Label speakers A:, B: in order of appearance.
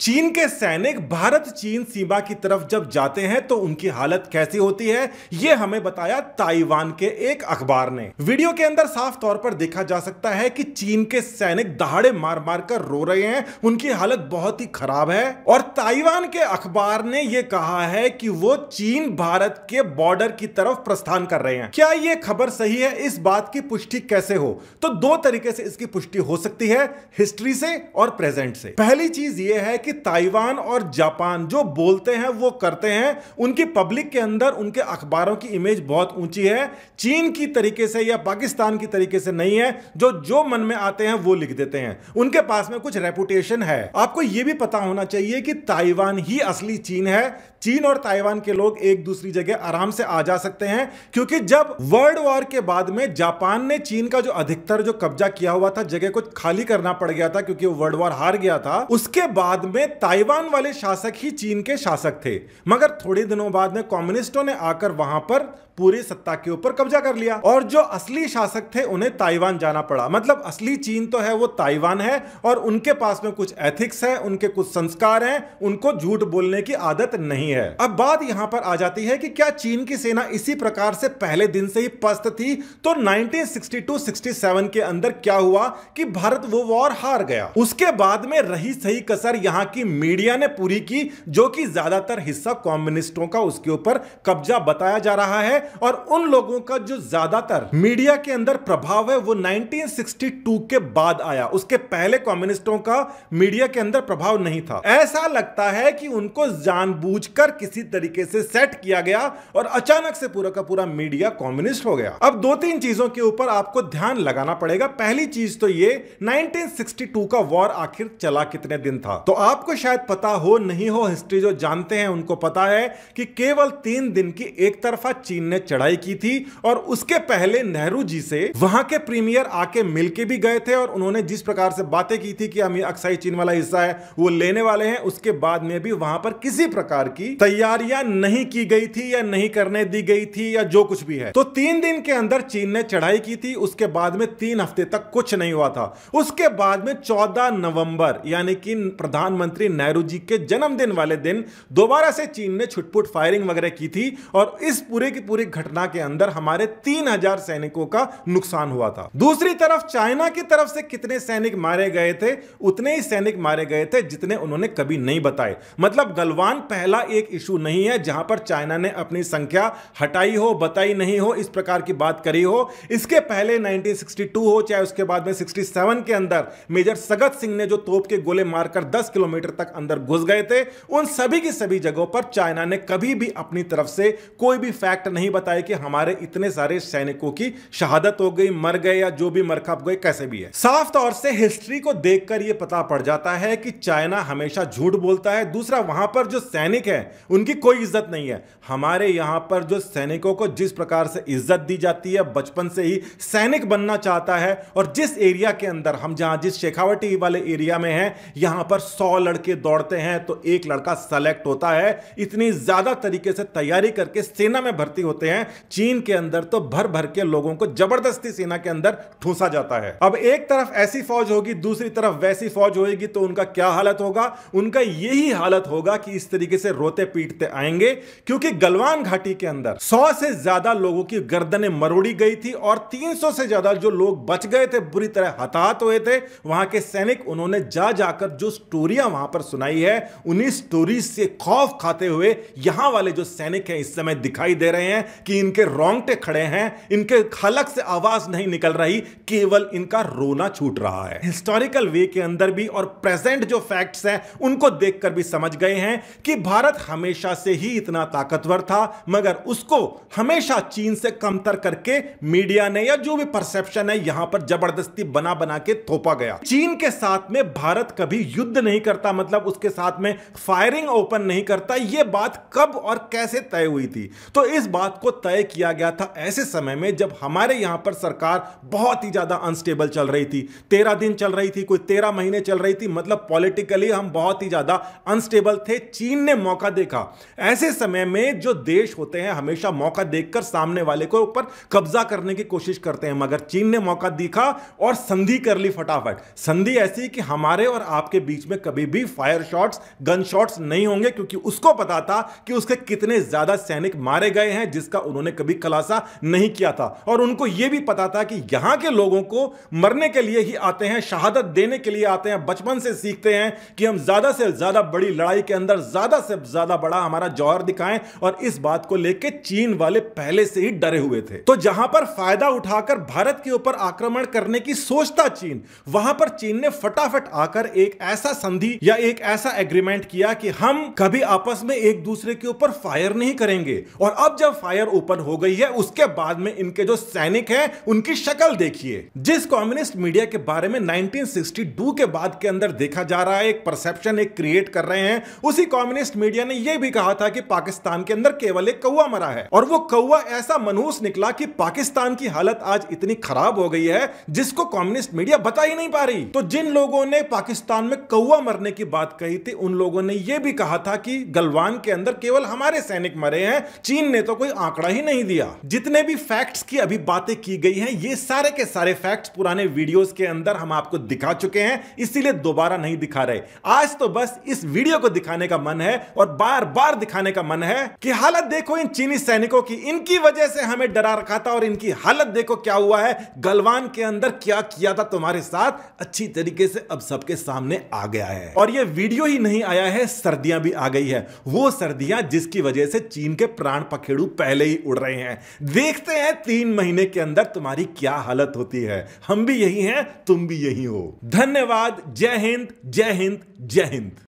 A: चीन के सैनिक भारत चीन सीमा की तरफ जब जाते हैं तो उनकी हालत कैसी होती है ये हमें बताया ताइवान के एक अखबार ने वीडियो के अंदर साफ तौर पर देखा जा सकता है कि चीन के सैनिक दहाड़े मार मार कर रो रहे हैं उनकी हालत बहुत ही खराब है और ताइवान के अखबार ने यह कहा है कि वो चीन भारत के बॉर्डर की तरफ प्रस्थान कर रहे हैं क्या ये खबर सही है इस बात की पुष्टि कैसे हो तो दो तरीके से इसकी पुष्टि हो सकती है हिस्ट्री से और प्रेजेंट से पहली चीज ये है कि ताइवान और जापान जो बोलते हैं वो करते हैं उनकी पब्लिक के अंदर उनके अखबारों की इमेज बहुत ऊंची है चीन की तरीके से या पाकिस्तान की तरीके से नहीं है जो जो मन में आते हैं वो लिख देते हैं उनके पास में कुछ रेपुटेशन है आपको यह भी पता होना चाहिए कि ताइवान ही असली चीन है चीन और ताइवान के लोग एक दूसरी जगह आराम से आ जा सकते हैं क्योंकि जब वर्ल्ड वॉर के बाद में जापान ने चीन का जो अधिकतर जो कब्जा किया हुआ था जगह को खाली करना पड़ गया था क्योंकि वो वर्ल्ड वॉर हार गया था उसके बाद में ताइवान वाले शासक ही चीन के शासक थे मगर थोड़े दिनों बाद में कम्युनिस्टों ने आकर वहां पर पूरी सत्ता के ऊपर कब्जा कर लिया और जो असली शासक थे उन्हें ताइवान जाना पड़ा मतलब असली चीन तो है वो ताइवान है और उनके पास में कुछ एथिक्स है उनके कुछ संस्कार हैं उनको झूठ बोलने की आदत नहीं है नहीं है अब बात यहां पर आ जाती है कि क्या चीन की सेना इसी प्रकार से पहले दिन से ही पस्त थी तो 1962-67 के अंदर क्या हुआ कि भारत वो वॉर हार गया उसके बाद में रही सही कसर यहां की मीडिया ने पूरी की जो कि ज्यादातर हिस्सा कॉम्युनिस्टों का उसके ऊपर कब्जा बताया जा रहा है और उन लोगों का जो ज्यादातर मीडिया के अंदर प्रभाव है वो 1962 के बाद आया उसके पहले कम्युनिस्टों का मीडिया के अंदर प्रभाव नहीं था ऐसा लगता है कि उनको जानबूझकर मिलकर किसी तरीके से सेट किया गया और अचानक से पूरा का पूरा मीडिया कम्युनिस्ट हो गया अब दो तीन चीजों के ऊपर आपको ध्यान लगाना पड़ेगा पहली चीज तो ये 1962 का वॉर आखिर चला कितने दिन था तो आपको शायद पता हो नहीं हो हिस्ट्री जो जानते हैं उनको पता है कि केवल तीन दिन की एक तरफा चीन ने चढ़ाई की थी और उसके पहले नेहरू जी से वहां के प्रीमियर आके मिलके भी गए थे और उन्होंने जिस प्रकार से बातें की थी कि हम अक्साई चीन वाला हिस्सा है वो लेने वाले हैं उसके बाद में भी वहां पर किसी प्रकार की तैयारियां नहीं की गई थी या नहीं करने दी गई थी या जो कुछ भी है तो तीन दिन के अंदर चीन ने चढ़ाई की थी उसके बाद में तीन हफ्ते तक कुछ नहीं हुआ था उसके बाद में चौदह नवंबर यानी कि प्रधानमंत्री नेहरू जी के जन्मदिन वाले दिन दोबारा से चीन ने छुटपुट फायरिंग वगैरह की थी और इस पूरे की पूरी घटना के अंदर हमारे तीन हजार सैनिकों का नुकसान हुआ था दूसरी तरफ चाइना की तरफ से कितने सैनिक मारे गए थे उतने ही सैनिक मारे गए थे जितने उन्होंने कभी नहीं बताए मतलब गलवान पहला एक इशू नहीं है जहां पर चाइना ने अपनी संख्या हटाई हो बताई नहीं हो इस प्रकार की बात करी हो इसके पहले 1962 हो चाहे उसके बाद में 67 के अंदर मेजर सगत सिंह ने जो तोप के गोले मारकर 10 किलोमीटर तक अंदर घुस गए थे उन सभी की सभी जगहों पर चाइना ने कभी भी अपनी तरफ से कोई भी फैक्ट नहीं बताया कि हमारे इतने सारे सैनिकों की शहादत हो गई मर गए या जो भी मरखप गए कैसे भी है साफ तौर से हिस्ट्री को देखकर यह पता पड़ जाता है कि चाइना हमेशा झूठ बोलता है दूसरा वहां पर जो सैनिक है उनकी कोई इज्जत नहीं है हमारे यहां पर जो सैनिकों को जिस प्रकार से इज्जत दी जाती है बचपन से ही सैनिक बनना चाहता है और जिस एरिया के अंदर हम जहां जिस शेखावटी वाले एरिया में हैं यहां पर सौ लड़के दौड़ते हैं तो एक लड़का सेलेक्ट होता है इतनी ज़्यादा तरीके से तैयारी करके सेना में भर्ती होते हैं चीन के अंदर तो भर भर के लोगों को जबरदस्ती सेना के अंदर ठूसा जाता है अब एक तरफ ऐसी फौज होगी दूसरी तरफ वैसी फौज होगी तो उनका क्या हालत होगा उनका यही हालत होगा कि इस तरीके से रोते रोते पीटते आएंगे क्योंकि गलवान घाटी के अंदर सौ से ज्यादा लोगों की गर्दनें मरोड़ी गई थी और 300 से ज्यादा जो लोग बच गए थे बुरी तरह हताहत हुए थे वहां के सैनिक उन्होंने जा जाकर जो स्टोरियां वहां पर सुनाई है उन्हीं स्टोरी से खौफ खाते हुए यहां वाले जो सैनिक हैं इस समय दिखाई दे रहे हैं कि इनके रोंगटे खड़े हैं इनके खलक से आवाज नहीं निकल रही केवल इनका रोना छूट रहा है हिस्टोरिकल वे के अंदर भी और प्रेजेंट जो फैक्ट्स हैं उनको देखकर भी समझ गए हैं कि भारत हमेशा से ही इतना ताकतवर था मगर उसको हमेशा चीन से कमतर करके मीडिया ने या जो भी परसेप्शन है यहां पर जबरदस्ती बना बना के थोपा गया चीन के साथ में भारत कभी युद्ध नहीं करता मतलब उसके साथ में फायरिंग ओपन नहीं करता यह बात कब और कैसे तय हुई थी तो इस बात को तय किया गया था ऐसे समय में जब हमारे यहां पर सरकार बहुत ही ज्यादा अनस्टेबल चल रही थी तेरह दिन चल रही थी कोई तेरह महीने चल रही थी मतलब पॉलिटिकली हम बहुत ही ज्यादा अनस्टेबल थे चीन ने मौका देखा ऐसे समय में जो देश होते हैं हमेशा मौका देखकर सामने वाले को ऊपर कब्जा करने की कोशिश करते हैं मगर चीन ने मौका देखा और संधि कर ली फटाफट संधि ऐसी कि हमारे और आपके बीच में कभी भी फायर शॉट्स गन शॉट्स नहीं होंगे क्योंकि उसको पता था कि उसके कितने ज्यादा सैनिक मारे गए हैं जिसका उन्होंने कभी खलासा नहीं किया था और उनको यह भी पता था कि यहां के लोगों को मरने के लिए ही आते हैं शहादत देने के लिए आते हैं बचपन से सीखते हैं कि हम ज्यादा से ज्यादा बड़ी लड़ाई के अंदर ज्यादा से ज्यादा ज्यादा बड़ा हमारा जौहर दिखाएं और इस बात को लेकर चीन वाले पहले से ही डरे हुए थे तो जहां पर फायदा उठाकर भारत के ऊपर आक्रमण करने की सोचता चीन वहां पर चीन ने फटाफट आकर एक ऐसा संधि या एक ऐसा एग्रीमेंट किया कि हम कभी आपस में एक दूसरे के ऊपर फायर नहीं करेंगे और अब जब फायर ओपन हो गई है उसके बाद में इनके जो सैनिक हैं उनकी शक्ल देखिए जिस कम्युनिस्ट मीडिया के बारे में 1962 के बाद के अंदर देखा जा रहा है एक परसेप्शन एक क्रिएट कर रहे हैं उसी कम्युनिस्ट मीडिया ने ने यह भी कहा था कि पाकिस्तान के अंदर केवल एक कौआ मरा है और वो कौआ ऐसा मनहूस निकला कि पाकिस्तान की हालत आज इतनी खराब हो गई है जिसको कम्युनिस्ट मीडिया बता ही नहीं पा रही तो जिन लोगों ने पाकिस्तान में कौआ मरने की बात कही थी उन लोगों ने यह भी कहा था कि गलवान के अंदर केवल हमारे सैनिक मरे हैं चीन ने तो कोई आंकड़ा ही नहीं दिया जितने भी फैक्ट्स की अभी बातें की गई हैं ये सारे के सारे फैक्ट्स पुराने वीडियोस के अंदर हम आपको दिखा चुके हैं इसीलिए दोबारा नहीं दिखा रहे आज तो बस इस वीडियो को दिखाने का मन है और बार बार दिखाने का मन है कि हालत देखो इन चीनी सैनिकों की इनकी वजह से हमें डरा रखा था और इनकी हालत देखो क्या हुआ है गलवान के अंदर क्या किया था तुम्हारे साथ अच्छी तरीके से अब सबके सामने आ गया है और ये वीडियो ही नहीं आया है सर्दियां भी आ गई है वो सर्दियां जिसकी वजह से चीन के प्राण पखेड़ू पहले ही उड़ रहे हैं देखते हैं तीन महीने के अंदर तुम्हारी क्या हालत होती है हम भी यही हैं तुम भी यही हो धन्यवाद जय हिंद जय हिंद जय हिंद